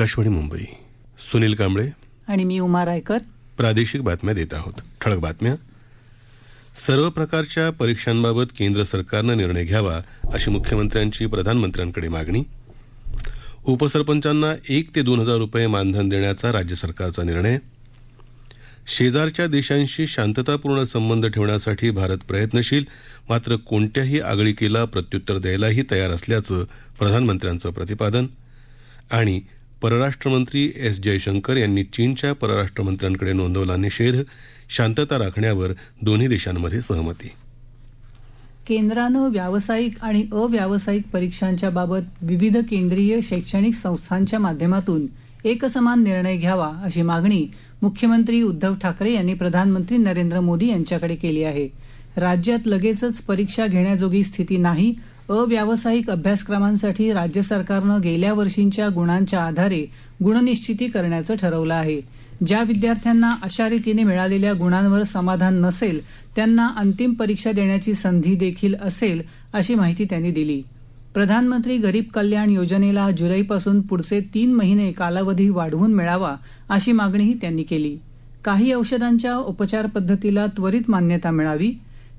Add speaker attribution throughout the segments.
Speaker 1: आकाशवाणी मुंबई सुनील कांबळे
Speaker 2: आणि मी उमा रायकर
Speaker 1: प्रादेशिक बातम्या देत आहोत ठळक बातम्या सर्व प्रकारच्या परीक्षांबाबत केंद्र सरकारनं निर्णय घ्यावा अशी मुख्यमंत्र्यांची प्रधानमंत्र्यांकडे मागणी उपसरपंचांना एक ते दोन हजार रुपये मानधन देण्याचा राज्य सरकारचा निर्णय शेजारच्या देशांशी शांततापूर्ण संबंध ठेवण्यासाठी भारत प्रयत्नशील मात्र कोणत्याही आगळीकीला प्रत्युत्तर द्यायलाही तयार असल्याचं प्रधानमंत्र्यांचं प्रतिपादन आणि परराष्ट्रमंत्री एस जयशंकर यांनी चीनच्या परराष्ट्रमंत्र्यांकडे नोंदवला निषेध शांतता राखण्यावर दोन्ही देशांमध्ये सहमती
Speaker 2: केंद्रानं व्यावसायिक आणि अव्यावसायिक परीक्षांच्या बाबत विविध केंद्रीय शैक्षणिक संस्थांच्या माध्यमातून एकसमान निर्णय घ्यावा अशी मागणी मुख्यमंत्री उद्धव ठाकरे यांनी प्रधानमंत्री नरेंद्र मोदी यांच्याकडे केली आहे राज्यात लगेचच परीक्षा घेण्याजोगी स्थिती नाही अव्यावसायिक अभ्यासक्रमांसाठी राज्य सरकारनं गेल्या वर्षींच्या गुणांच्या आधारे गुणनिश्चिती करण्याचं ठरवलं आहे ज्या विद्यार्थ्यांना अशा रीतीने मिळालेल्या गुणांवर समाधान नसेल त्यांना अंतिम परीक्षा देण्याची संधी देखील असेल अशी माहिती त्यांनी दिली प्रधानमंत्री गरीब कल्याण योजनेला जुलैपासून पुढचे तीन महिने कालावधी वाढवून मिळावा अशी मागणीही त्यांनी केली काही औषधांच्या उपचार पद्धतीला त्वरित मान्यता मिळावी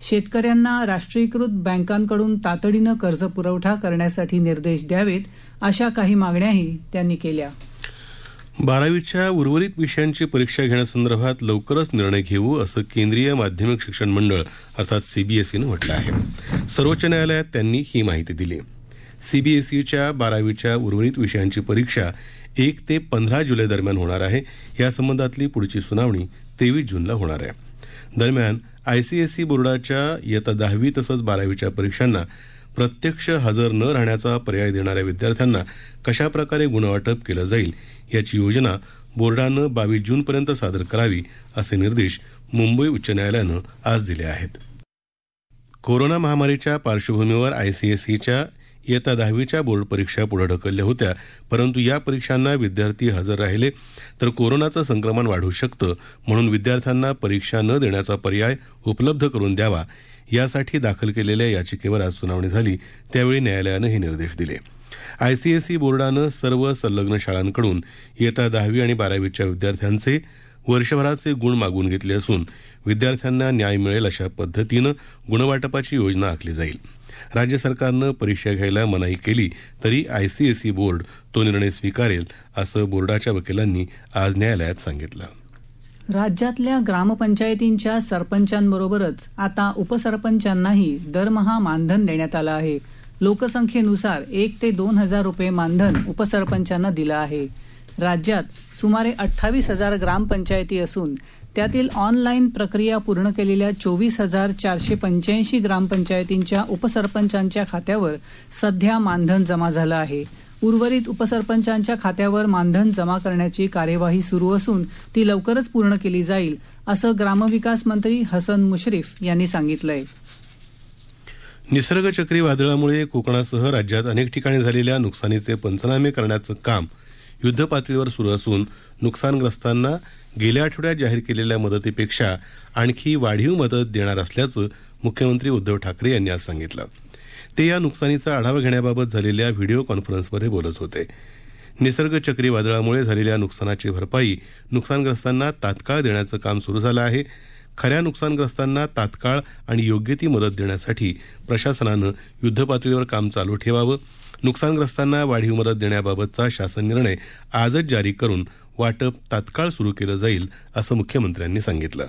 Speaker 2: शेतकऱ्यांना राष्ट्रीयीकृत बँकांकडून तातडीनं पुरवठा करण्यासाठी निर्देश द्यावेत अशा काही मागण्याही त्यांनी केल्या
Speaker 1: बारावीच्या उर्वरित विषयांची परीक्षा घेण्यासंदर्भात लवकरच निर्णय घेऊ असं केंद्रीय माध्यमिक शिक्षण मंडळ अर्थात सीबीएसईनं म्हटलं आहे सर्वोच्च न्यायालयात त्यांनी ही माहिती दिली सीबीएसईच्या बारावीच्या उर्वरित विषयांची परीक्षा एक ते पंधरा जुलै दरम्यान होणार आहे यासंबंधातली पुढची सुनावणी तेवीस जूनला होणार आहे दरम्यान आयसीएसई बोर्डाच्या इयत्ता दहावी तसंच बारावीच्या परीक्षांना प्रत्यक्ष हजर न राहण्याचा पर्याय देणाऱ्या विद्यार्थ्यांना कशा प्रकारे गुणवाटप केलं जाईल याची योजना बोर्डानं बावीस जूनपर्यंत सादर करावी असे निर्देश मुंबई उच्च न्यायालयानं आज दिले आहेत कोरोना महामारीच्या पार्श्वभूमीवर आयसीएसईच्या इयत्ता दहावीच्या बोर्ड परीक्षा पुढे ढकलल्या होत्या परंतु या परीक्षांना विद्यार्थी हजर राहिले तर कोरोनाचं संक्रमण वाढू शकतं म्हणून विद्यार्थ्यांना परीक्षा न देण्याचा पर्याय उपलब्ध करून द्यावा यासाठी दाखल केलेल्या याचिकेवर आज सुनावणी झाली त्यावेळी न्यायालयानं हे निर्देश दिले आयसीएसई बोर्डानं सर्व संलग्न शाळांकडून इयत्ता दहावी आणि बारावीच्या विद्यार्थ्यांचे वर्षभराचे गुण मागून घेतले असून विद्यार्थ्यांना न्याय मिळेल अशा पद्धतीनं गुणवाटपाची योजना आखली जाईल राज्य सरकारनं परीक्षा घ्यायला मनाई केली तरी आयसीएसई बोर्ड तो निर्णय स्वीकारेल असं बोर्डाच्या वकिलांनी आज न्यायालयात सांगितलं
Speaker 2: राज्यातल्या ग्रामपंचायतींच्या सरपंचांबरोबरच आता उपसरपंचांनाही दरमहा मानधन देण्यात आलं आहे लोकसंख्येनुसार एक ते दोन हजार रुपये मानधन उपसरपंचांना दिलं आहे राज्यात सुमारे अठ्ठावीस हजार ग्रामपंचायती असून त्यातील ऑनलाईन प्रक्रिया पूर्ण केलेल्या चोवीस हजार चारशे पंच्याऐंशी ग्रामपंचायतींच्या उपसरपंचांच्या खात्यावर सध्या मानधन जमा झालं आहे उर्वरित उपसरपंचांच्या खात्यावर मानधन जमा करण्याची कार्यवाही सुरू असून ती लवकरच पूर्ण केली जाईल असं ग्रामविकास मंत्री हसन मुश्रीफ यांनी सांगितलंय
Speaker 1: निसर्ग चक्रीवादळामुळे कोकणासह राज्यात अनेक ठिकाणी झालेल्या नुकसानीचे पंचनामे करण्याचं काम युद्धपातळीवर सुरू असून नुकसानग्रस्तांना गेल्या आठवड्यात जाहीर केलेल्या मदतीपेक्षा आणखी वाढीव मदत देणार असल्याचं मुख्यमंत्री उद्धव ठाकरे यांनी आज सांगितलं ते या नुकसानीचा आढावा घेण्याबाबत झालेल्या व्हिडिओ कॉन्फरन्समध्ये बोलत होते निसर्ग चक्रीवादळामुळे झालेल्या नुकसानाची भरपाई नुकसानग्रस्तांना तात्काळ देण्याचं काम सुरू झालं आहे खऱ्या नुकसानग्रस्तांना तात्काळ आणि योग्य ती मदत देण्यासाठी प्रशासनानं युद्धपातळीवर काम चालू ठेवावं नुकसानग्रस्तांना वाढीव मदत देण्याबाबतचा शासन निर्णय आजच जारी करून वाटप तात्काळ सुरू केलं जाईल असं मुख्यमंत्र्यांनी सांगितलं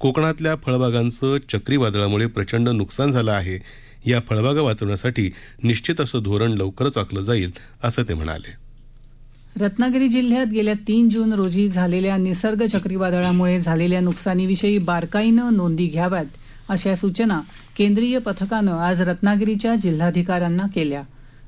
Speaker 1: कोकणातल्या फळबागांचं चक्रीवादळामुळे प्रचंड नुकसान झालं आहे या फळबागा वाचवण्यासाठी निश्चित असं धोरण लवकरच आखलं जाईल असं ते म्हणाले
Speaker 2: रत्नागिरी जिल्ह्यात गेल्या तीन जून रोजी झालेल्या निसर्ग चक्रीवादळामुळे झालेल्या नुकसानीविषयी बारकाईनं नोंदी घ्याव्यात अशा सूचना केंद्रीय पथकानं आज रत्नागिरीच्या जिल्हाधिकाऱ्यांना केल्या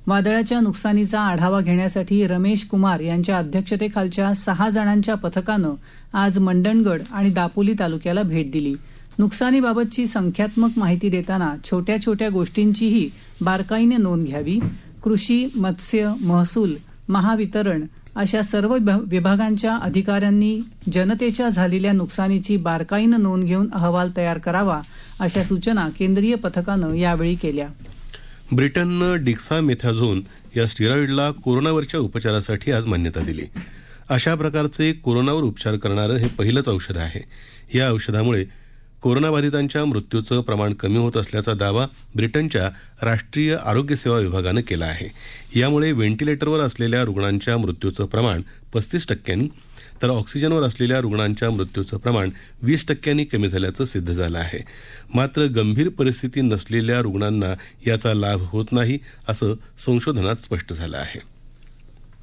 Speaker 2: वादळाच्या नुकसानीचा आढावा घेण्यासाठी रमेश कुमार यांच्या अध्यक्षतेखालच्या सहा जणांच्या पथकानं आज मंडणगड आणि दापोली तालुक्याला भेट दिली नुकसानीबाबतची संख्यात्मक माहिती देताना छोट्या छोट्या गोष्टींचीही बारकाईने नोंद घ्यावी कृषी मत्स्य महसूल महावितरण अशा सर्व विभागांच्या अधिकाऱ्यांनी जनतेच्या झालेल्या नुकसानीची बारकाईनं नोंद घेऊन अहवाल तयार करावा अशा सूचना केंद्रीय पथकानं यावेळी केल्या
Speaker 1: ब्रिटननं मेथाझोन या स्टिरॉइडला कोरोनावरच्या उपचारासाठी आज मान्यता दिली अशा प्रकारचे कोरोनावर उपचार करणारं हे पहिलंच औषध आहे या औषधामुळे कोरोनाबाधितांच्या मृत्यूचं प्रमाण कमी होत असल्याचा दावा ब्रिटनच्या राष्ट्रीय आरोग्य सेवा विभागानं केला आहे यामुळे व्हेंटिलेटरवर असलेल्या रुग्णांच्या मृत्यूचं प्रमाण पस्तीस टक्क्यांनी तर ऑक्सिजनवर असलेल्या रुग्णांच्या मृत्यूचं प्रमाण वीस टक्क्यांनी कमी झाल्याचं सिद्ध झालं आहे मात्र गंभीर परिस्थिती नसलेल्या रुग्णांना याचा लाभ होत नाही असं संशोधनात स्पष्ट झालं आहे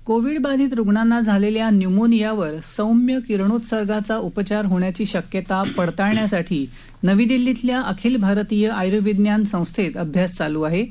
Speaker 2: कोविड बाधित रुग्णांना झालेल्या न्यूमोनियावर सौम्य किरणोत्सर्गाचा उपचार होण्याची शक्यता पडताळण्यासाठी नवी दिल्लीतल्या अखिल भारतीय आयुर्विज्ञान संस्थेत अभ्यास चालू आहे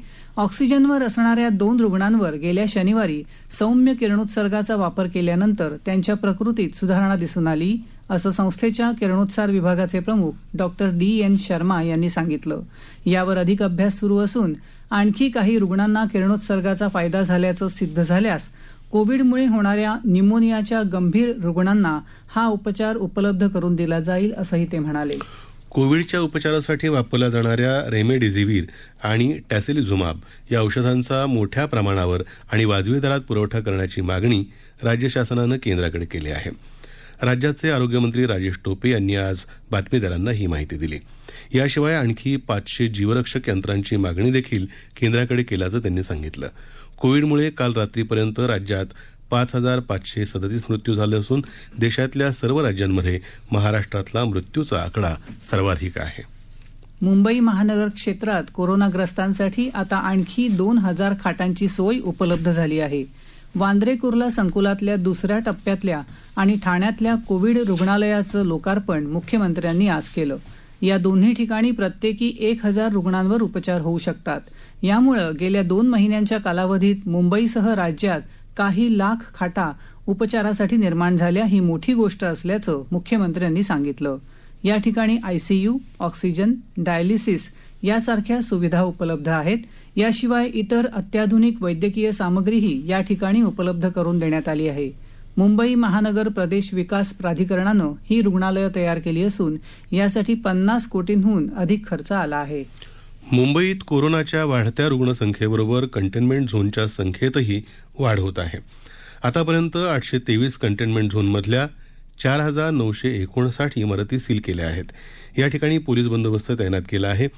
Speaker 2: ऑक्सिजनवर असणाऱ्या दोन रुग्णांवर गेल्या शनिवारी सौम्य किरणोत्सर्गाचा वापर केल्यानंतर त्यांच्या प्रकृतीत सुधारणा दिसून आली असं संस्थेच्या किरणोत्सार विभागाचे प्रमुख डॉक्टर डी एन शर्मा यांनी सांगितलं यावर अधिक अभ्यास सुरू असून आणखी काही रुग्णांना किरणोत्सर्गाचा फायदा झाल्याचं सिद्ध झाल्यास कोविडमुळे होणाऱ्या न्यूमोनियाच्या गंभीर रुग्णांना हा उपचार उपलब्ध करून दिला जाईल असंही ते म्हणाले
Speaker 1: कोविडच्या उपचारासाठी वापरल्या जाणाऱ्या रेमडेसिवीर आणि टॅसिलिझुमाब या औषधांचा मोठ्या प्रमाणावर आणि वाजवी दरात पुरवठा करण्याची मागणी राज्य शासनानं केंद्राकडे केली आहे राज्याचे आरोग्यमंत्री राजेश टोपे यांनी आज बातमीदारांना ही माहिती दिली याशिवाय आणखी पाचशे जीवरक्षक यंत्रांची मागणी देखील केंद्राकडे केल्याचं त्यांनी सांगितलं कोविडमुळे काल रात्रीपर्यंत राज्यात पाच हजार पाचशे सदतीस मृत्यू झाले असून देशातल्या सर्व राज्यांमध्ये महाराष्ट्रातला मृत्यूचा आकडा सर्वाधिक आहे
Speaker 2: मुंबई महानगर क्षेत्रात कोरोनाग्रस्तांसाठी आता आणखी दोन हजार खाटांची सोय उपलब्ध झाली आहे वांद्रे कुर्ला संकुलातल्या दुसऱ्या टप्प्यातल्या आणि ठाण्यातल्या कोविड रुग्णालयाचं लोकार्पण मुख्यमंत्र्यांनी आज केलं या दोन्ही ठिकाणी प्रत्येकी एक हजार रुग्णांवर उपचार होऊ शकतात यामुळं गेल्या दोन महिन्यांच्या कालावधीत मुंबईसह राज्यात काही लाख खाटा उपचारासाठी निर्माण झाल्या ही मोठी गोष्ट असल्याचं मुख्यमंत्र्यांनी सांगितलं या ठिकाणी आयसीयू ऑक्सिजन डायलिसिस यासारख्या सुविधा उपलब्ध आहेत याशिवाय इतर अत्याधुनिक वैद्यकीय सामग्रीही या ठिकाणी उपलब्ध करून देण्यात आली आहे मुंबई महानगर प्रदेश विकास प्राधिकरणानं ही रुग्णालयं तयार केली असून यासाठी पन्नास कोटींहून अधिक खर्च आला आहे
Speaker 1: मुंबईत कोरोनाच्या वाढत्या रुग्णसंख्येबरोबर कंटेनमेंट झोनच्या संख्येतही वाढ होत आहे आतापर्यंत आठशे तेवीस कंटेनमेंट झोनमधल्या चार हजार नऊशे एकोणसाठ इमारती सील केल्या आहेत या ठिकाणी पोलीस बंदोबस्त तैनात केला आहे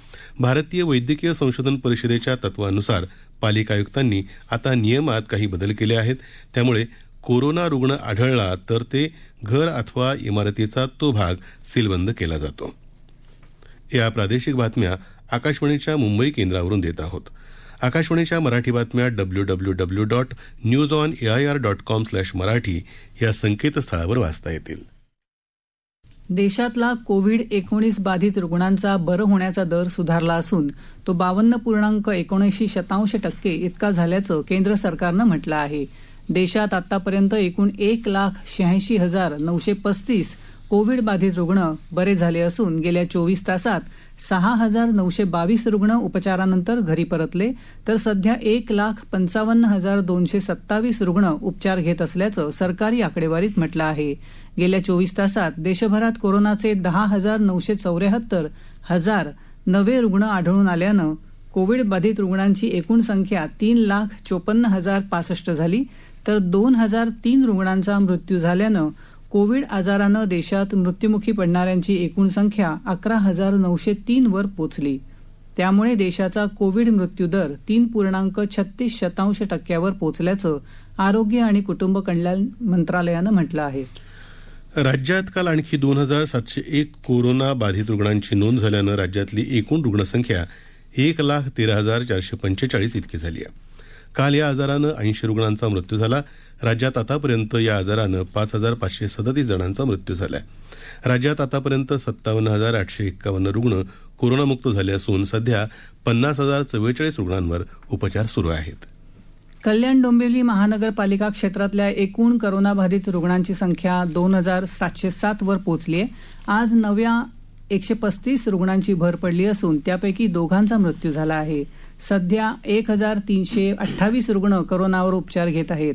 Speaker 1: भारतीय वैद्यकीय संशोधन परिषदेच्या तत्वानुसार पालिका आयुक्तांनी आता नियमात काही बदल केले आहेत त्यामुळे कोरोना रुग्ण आढळला तर ते घर अथवा इमारतीचा तो भाग सीलबंद केला जातो या प्रादेशिक बातम्या आकाशवाणीच्या मुंबई केंद्रावरून देत आहोत आकाशवाणीच्या मराठी बातम्या W W W dot news on A I R dot com slash Marathi या संकेतस्थळावर वाचता येतील
Speaker 2: देशातला कोविड एकोणीस बाधित रुग्णांचा बरं होण्याचा दर सुधारला असून तो बावन्न पूर्णांक एकोणऐंशी शतांश टक्के इतका झाल्याचं केंद्र सरकारनं म्हटलं आहे देशात आतापर्यंत एकूण एक लाख शहाऐंशी हजार नऊशे पस्तीस कोविड बाधित रुग्ण बरे झाले असून गेल्या चोवीस तासात सहा हजार नऊशे बावीस रुग्ण उपचारानंतर घरी परतले तर सध्या एक लाख पंचावन्न हजार दोनशे सत्तावीस रुग्ण उपचार घेत असल्याचं सरकारी आकडेवारीत म्हटलं आहे गेल्या चोवीस तासात देशभरात कोरोनाचे दहा हजार नऊशे चौऱ्याहत्तर हजार नवे रुग्ण आढळून आल्यानं कोविड बाधित रुग्णांची एकूण संख्या तीन लाख चोपन्न हजार पासष्ट झाली तर दोन हजार तीन रुग्णांचा मृत्यू झाल्यानं कोविड आजारानं देशात मृत्यूमुखी पडणाऱ्यांची एकूण संख्या अकरा हजार नऊशे तीनवर पोचली त्यामुळे देशाचा कोविड मृत्यू दर तीन पूर्णांक छत्तीस शतांश टक्क्यावर पोचल्याचं आरोग्य आणि कुटुंब कल्याण मंत्रालयानं म्हटलं आहे
Speaker 1: राज्यात काल आणखी दोन हजार सातशे एक कोरोना बाधित रुग्णांची नोंद झाल्यानं राज्यातली एकूण रुग्णसंख्या एक लाख तेरा हजार चारशे पंचेचाळीस इतकी झाली आहे काल या आजारानं ऐंशी रुग्णांचा मृत्यू झाला राज्यात आतापर्यंत या आजारानं पाच हजार पाचशे सदतीस जणांचा मृत्यू झाला आहे राज्यात आतापर्यंत सत्तावन्न हजार आठशे एक्कावन्न रुग्ण कोरोनामुक्त झाले असून सध्या पन्नास हजार चव्वेचाळीस रुग्णांवर उपचार सुरू आहेत
Speaker 2: कल्याण डोंबिवली महानगरपालिका क्षेत्रातल्या एकूण करोनाबाधित रुग्णांची संख्या दोन हजार सातशे सात वर पोहोचली आहे आज नव्या एकशे पस्तीस रुग्णांची भर पडली असून त्यापैकी दोघांचा मृत्यू झाला आहे सध्या एक हजार तीनशे अठ्ठावीस रुग्ण करोनावर उपचार घेत आहेत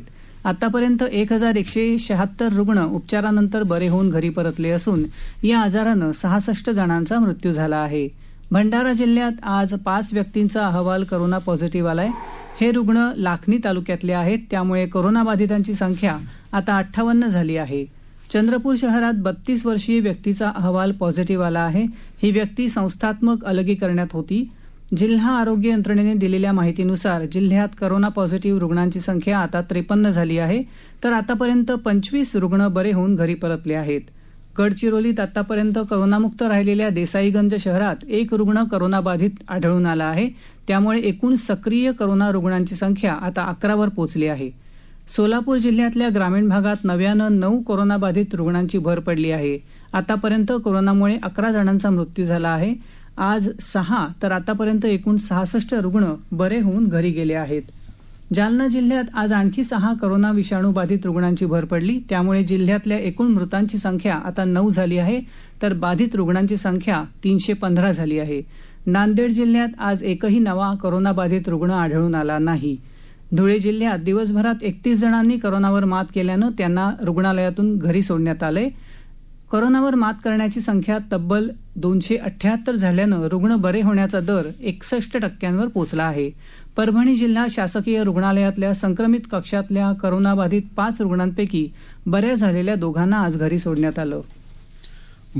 Speaker 2: आतापर्यंत एक हजार एकशे शहात्तर रुग्ण उपचारानंतर बरे होऊन घरी परतले असून या आजारानं सहासष्ट जणांचा मृत्यू झाला आहे भंडारा जिल्ह्यात आज पाच व्यक्तींचा अहवाल करोना पॉझिटिव्ह आलाय हे रुग्ण लाखनी तालुक्यातले आहेत त्यामुळे करोनाबाधितांची संख्या आता अठ्ठावन्न झाली आहे चंद्रपूर शहरात बत्तीस वर्षीय व्यक्तीचा अहवाल पॉझिटिव्ह आला आहे ही व्यक्ती संस्थात्मक अलगीकरणात होती जिल्हा आरोग्य यंत्रणेने दिलेल्या माहितीनुसार जिल्ह्यात करोना पॉझिटिव्ह रुग्णांची संख्या आता त्रेपन्न झाली आहे तर आतापर्यंत पंचवीस रुग्ण बरे होऊन घरी परतले आहेत गडचिरोलीत आतापर्यंत करोनामुक्त राहिलेल्या देसाईगंज शहरात एक रुग्ण करोनाबाधित आढळून आला आहे त्यामुळे एकूण सक्रिय करोना रुग्णांची संख्या आता अकरावर पोचली आहे सोलापूर जिल्ह्यातल्या ग्रामीण भागात नव्यानं नऊ कोरोनाबाधित रुग्णांची भर पडली आहे आतापर्यंत कोरोनामुळे अकरा जणांचा मृत्यू झाला आहे आज सहा तर आतापर्यंत एकूण सहासष्ट रुग्ण बरे होऊन घरी गेले आहेत जालना जिल्ह्यात आज आणखी सहा कोरोना विषाणू बाधित रुग्णांची भर पडली त्यामुळे जिल्ह्यातल्या एकूण मृतांची संख्या आता नऊ झाली आहे तर बाधित रुग्णांची संख्या तीनशे पंधरा झाली आहे नांदेड जिल्ह्यात आज एकही नवा कोरोनाबाधित रुग्ण आढळून आला नाही धुळे जिल्ह्यात दिवसभरात एकतीस जणांनी करोनावर मात केल्यानं त्यांना रुग्णालयातून घरी सोडण्यात आले करोनावर मात करण्याची संख्या तब्बल दोनशे अठ्याहत्तर झाल्यानं रुग्ण बरे होण्याचा दर एकसष्ट टक्क्यांवर पोचला आहे परभणी जिल्हा शासकीय रुग्णालयातल्या संक्रमित कक्षातल्या करोनाबाधित पाच रुग्णांपैकी बऱ्या झालेल्या दोघांना आज घरी सोडण्यात आलं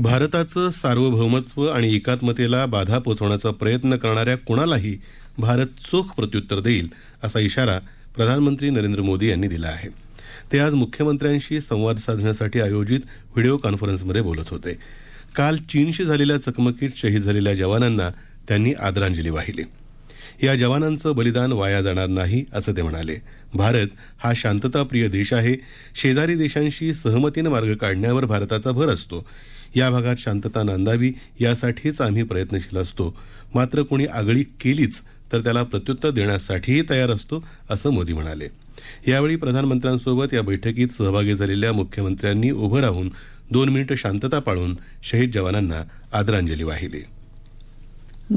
Speaker 1: भारताचं सार्वभौमत्व आणि एकात्मतेला बाधा पोचवण्याचा प्रयत्न करणाऱ्या कुणालाही भारत चोख प्रत्युत्तर देईल असा इशारा प्रधानमंत्री नरेंद्र मोदी यांनी दिला आहे ते आज मुख्यमंत्र्यांशी संवाद साधण्यासाठी आयोजित व्हिडिओ कॉन्फरन्समध्ये बोलत होते काल चीनशी झालेल्या चकमकीत शहीद झालेल्या जवानांना त्यांनी आदरांजली वाहिली या जवानांचं बलिदान वाया जाणार नाही असं ते म्हणाले भारत हा शांतताप्रिय देश आहे शेजारी देशांशी सहमतीनं मार्ग काढण्यावर भारताचा भर असतो या भागात शांतता नांदावी यासाठीच आम्ही प्रयत्नशील असतो मात्र कोणी आगळी केलीच तर त्याला प्रत्युत्तर देण्यासाठीही तयार असतो असं मोदी म्हणाले यावेळी प्रधानमंत्र्यांसोबत या बैठकीत सहभागी झालेल्या मुख्यमंत्र्यांनी उभं राहून दोन मिनिटं शांतता पाळून शहीद जवानांना आदरांजली वाहिली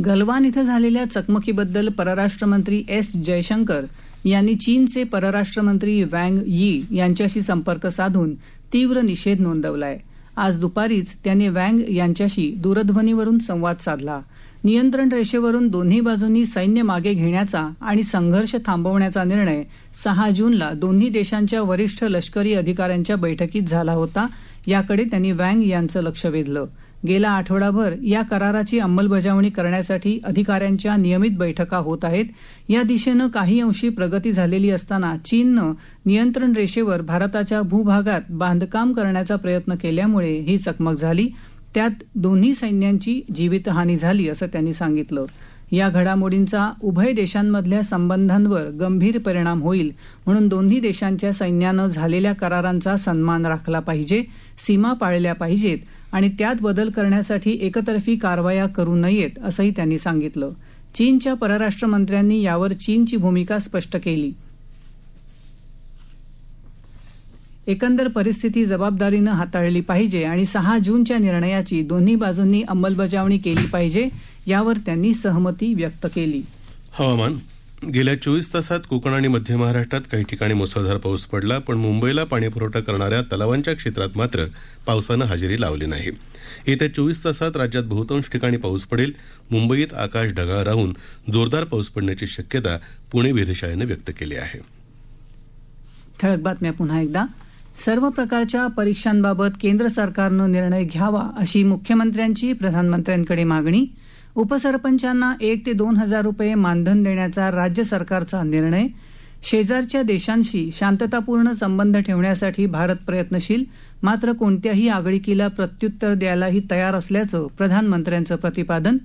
Speaker 2: गलवान इथं झालेल्या चकमकीबद्दल परराष्ट्र मंत्री एस जयशंकर यांनी चीनचे परराष्ट्र मंत्री वँग यी यांच्याशी संपर्क साधून तीव्र निषेध नोंदवलाय आज दुपारीच त्यांनी वँग यांच्याशी दूरध्वनीवरून संवाद साधला नियंत्रण रेषेवरून दोन्ही बाजूंनी सैन्य मागे घेण्याचा आणि संघर्ष थांबवण्याचा निर्णय सहा जूनला दोन्ही देशांच्या वरिष्ठ लष्करी अधिकाऱ्यांच्या बैठकीत झाला होता याकडे त्यांनी वँग यांचं लक्ष वेधलं गेला आठवडाभर या कराराची अंमलबजावणी करण्यासाठी अधिकाऱ्यांच्या नियमित बैठका होत आहेत या दिशेनं काही अंशी प्रगती झालेली असताना चीननं नियंत्रण रेषेवर भारताच्या भूभागात बांधकाम करण्याचा प्रयत्न केल्यामुळे ही चकमक झाली त्यात दोन्ही सैन्यांची जीवितहानी झाली असं त्यांनी सांगितलं या घडामोडींचा उभय देशांमधल्या संबंधांवर गंभीर परिणाम होईल म्हणून दोन्ही देशांच्या सैन्यानं झालेल्या करारांचा सन्मान राखला पाहिजे सीमा पाळल्या पाहिजेत आणि त्यात बदल करण्यासाठी एकतर्फी कारवाया करू नयेत असंही त्यांनी सांगितलं चीनच्या परराष्ट्र मंत्र्यांनी यावर चीनची भूमिका स्पष्ट केली एकंदर परिस्थिती जबाबदारीनं हाताळली पाहिजे आणि सहा जूनच्या निर्णयाची दोन्ही बाजूंनी अंमलबजावणी केली पाहिजे यावर त्यांनी सहमती व्यक्त केली
Speaker 1: हवामान गेल्या चोवीस तासात कोकण आणि मध्य महाराष्ट्रात काही ठिकाणी मुसळधार पाऊस पडला पण मुंबईला पाणीपुरवठा करणाऱ्या तलावांच्या क्षेत्रात मात्र पावसानं हजेरी लावली नाही येत्या चोवीस तासात राज्यात बहुतांश ठिकाणी पाऊस पडेल मुंबईत आकाश ढगाळ राहून जोरदार पाऊस पडण्याची शक्यता पुणे वेधशाळेनं व्यक्त केली आहे
Speaker 2: ठळक बातम्या पुन्हा एकदा सर्व प्रकारच्या परीक्षांबाबत केंद्र सरकारनं निर्णय घ्यावा अशी मुख्यमंत्र्यांची प्रधानमंत्र्यांकडे मागणी उपसरपंचांना एक ते दोन हजार रुपये मानधन देण्याचा राज्य सरकारचा निर्णय शेजारच्या देशांशी शांततापूर्ण संबंध ठेवण्यासाठी भारत प्रयत्नशील मात्र कोणत्याही आगळिकीला प्रत्युत्तर द्यायलाही तयार असल्याचं प्रधानमंत्र्यांचं प्रतिपादन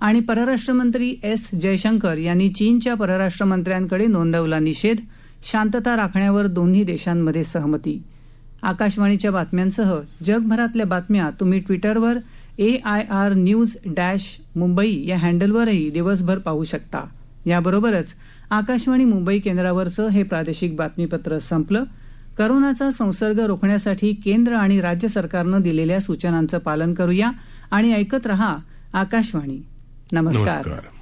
Speaker 2: आणि परराष्ट्रमंत्री एस जयशंकर यांनी चीनच्या परराष्ट्रमंत्र्यांकडे नोंदवला निषेध शांतता राखण्यावर दोन्ही देशांमध्ये सहमती आकाशवाणीच्या बातम्यांसह जगभरातल्या बातम्या तुम्ही ट्विटरवर आर न्यूज डॅश मुंबई या हँडलवरही दिवसभर पाहू शकता याबरोबरच आकाशवाणी मुंबई केंद्रावरचं हे प्रादेशिक बातमीपत्र संपलं करोनाचा संसर्ग रोखण्यासाठी केंद्र आणि राज्य सरकारनं दिलेल्या सूचनांचं पालन करूया आणि ऐकत रहा आकाशवाणी नमस्कार, नमस्कार।